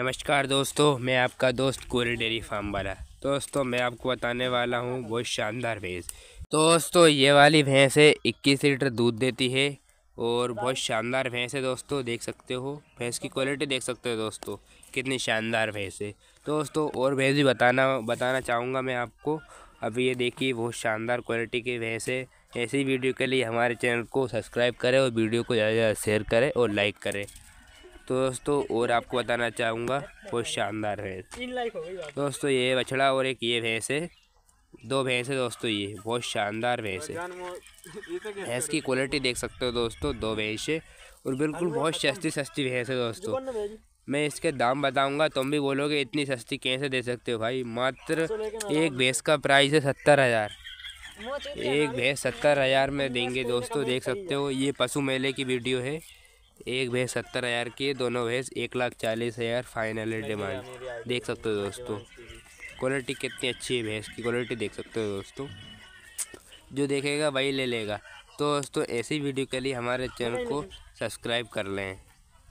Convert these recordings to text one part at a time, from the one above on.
नमस्कार दोस्तों मैं आपका दोस्त कोरी डेरी फार्म वाला दोस्तों मैं आपको बताने वाला हूँ बहुत शानदार भैंस दोस्तों ये वाली भैंस है इक्कीस लीटर दूध देती है और बहुत शानदार भैंस है दोस्तों देख सकते हो भैंस की क्वालिटी देख सकते हो दोस्तों कितनी शानदार भैंस है दोस्तों और भैंस भी बताना बताना चाहूँगा मैं आपको अब ये देखिए बहुत शानदार क्वालिटी की भैंस है ऐसी वीडियो के लिए हमारे चैनल को सब्सक्राइब करें और वीडियो को ज़्यादा से ज़्यादा शेयर करें और लाइक करें तो दोस्तों और आपको बताना चाहूँगा बहुत शानदार भैंस दोस्तों ये बछड़ा और एक ये भैंस है दो भैंस है दोस्तों ये बहुत शानदार भैंस है भैंस की क्वालिटी देख सकते हो दोस्तों दो भैंस है और बिल्कुल बहुत सस्ती सस्ती भैंस है दोस्तों मैं इसके दाम बताऊंगा तुम भी बोलोगे इतनी सस्ती कैसे दे सकते हो भाई मात्र एक भैंस का प्राइस है सत्तर हज़ार एक भैंस सत्तर हज़ार में देंगे दोस्तों देख सकते हो ये पशु मेले की वीडियो है एक भैंस सत्तर हज़ार की दोनों भैंस एक लाख चालीस हज़ार फाइनल डिमांड देख सकते हो दोस्तों क्वालिटी कितनी अच्छी है भैंस की क्वालिटी देख सकते हो दोस्तों जो देखेगा वही ले लेगा तो दोस्तों ऐसी वीडियो के लिए हमारे चैनल को सब्सक्राइब कर लें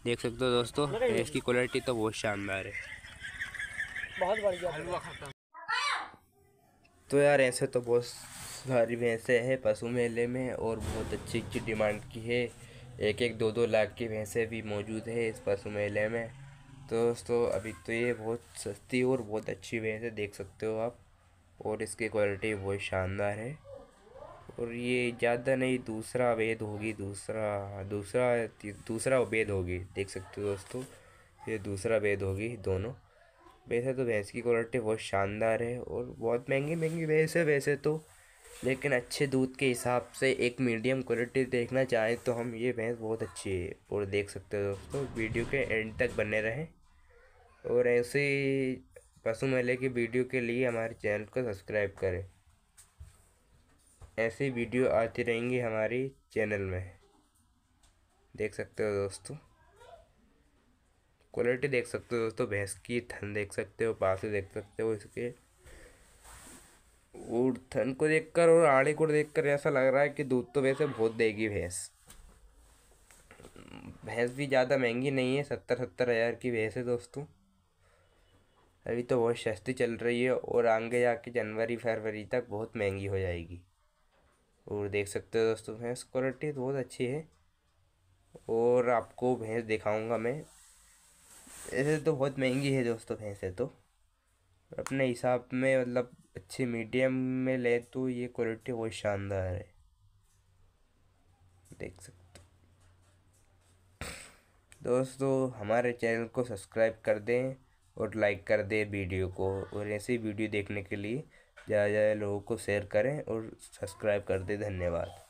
देख सकते हो दोस्तों भैंस की क्वालिटी तो बहुत शानदार है बहुत बढ़िया तो यार ऐसे तो बहुत सारी भैंसें हैं पशु मेले में और बहुत अच्छी अच्छी डिमांड की है एक एक दो दो लाख की भैंसें भी मौजूद है इस पशु मेले में तो दोस्तों अभी तो ये बहुत सस्ती और बहुत अच्छी भैंस है देख सकते हो आप और इसकी क्वालिटी बहुत शानदार है और ये ज़्यादा नहीं दूसरा अवैध होगी दूसरा दूसरा दूसरा अवैध होगी देख सकते हो दोस्तों ये दूसरा अवैध होगी दोनों वैसे तो भैंस की क्वालिटी बहुत शानदार है और बहुत महंगी महंगी भैंस है वैसे तो लेकिन अच्छे दूध के हिसाब से एक मीडियम क्वालिटी देखना चाहें तो हम ये भैंस बहुत अच्छी है और देख सकते हो दोस्तों वीडियो के एंड तक बने रहें और ऐसे पशु मेले की वीडियो के लिए हमारे चैनल को सब्सक्राइब करें ऐसी वीडियो आती रहेंगी हमारी चैनल में देख सकते हो दोस्तों क्वालिटी देख सकते हो दोस्तों भैंस की थन देख सकते हो पास देख सकते हो इसके उड़थन को देखकर और आड़े को देखकर ऐसा लग रहा है कि दूध तो वैसे बहुत देगी भैंस भैंस भी ज़्यादा महंगी नहीं है सत्तर सत्तर हज़ार की भैंस है दोस्तों अभी तो बहुत सस्ती चल रही है और आगे जाके जनवरी फरवरी तक बहुत महंगी हो जाएगी और देख सकते हो दोस्तों भैंस क्वालिटी तो बहुत अच्छी है और आपको भैंस दिखाऊंगा मैं ऐसे तो बहुत महंगी है दोस्तों भैंस है तो अपने हिसाब में मतलब अच्छे मीडियम में ले तो ये क्वालिटी बहुत शानदार है देख सकते दोस्तों हमारे चैनल को सब्सक्राइब कर दें और लाइक कर दें वीडियो को और ऐसी वीडियो देखने के लिए ज़्यादा ज़्यादा लोगों को शेयर करें और सब्सक्राइब कर दें धन्यवाद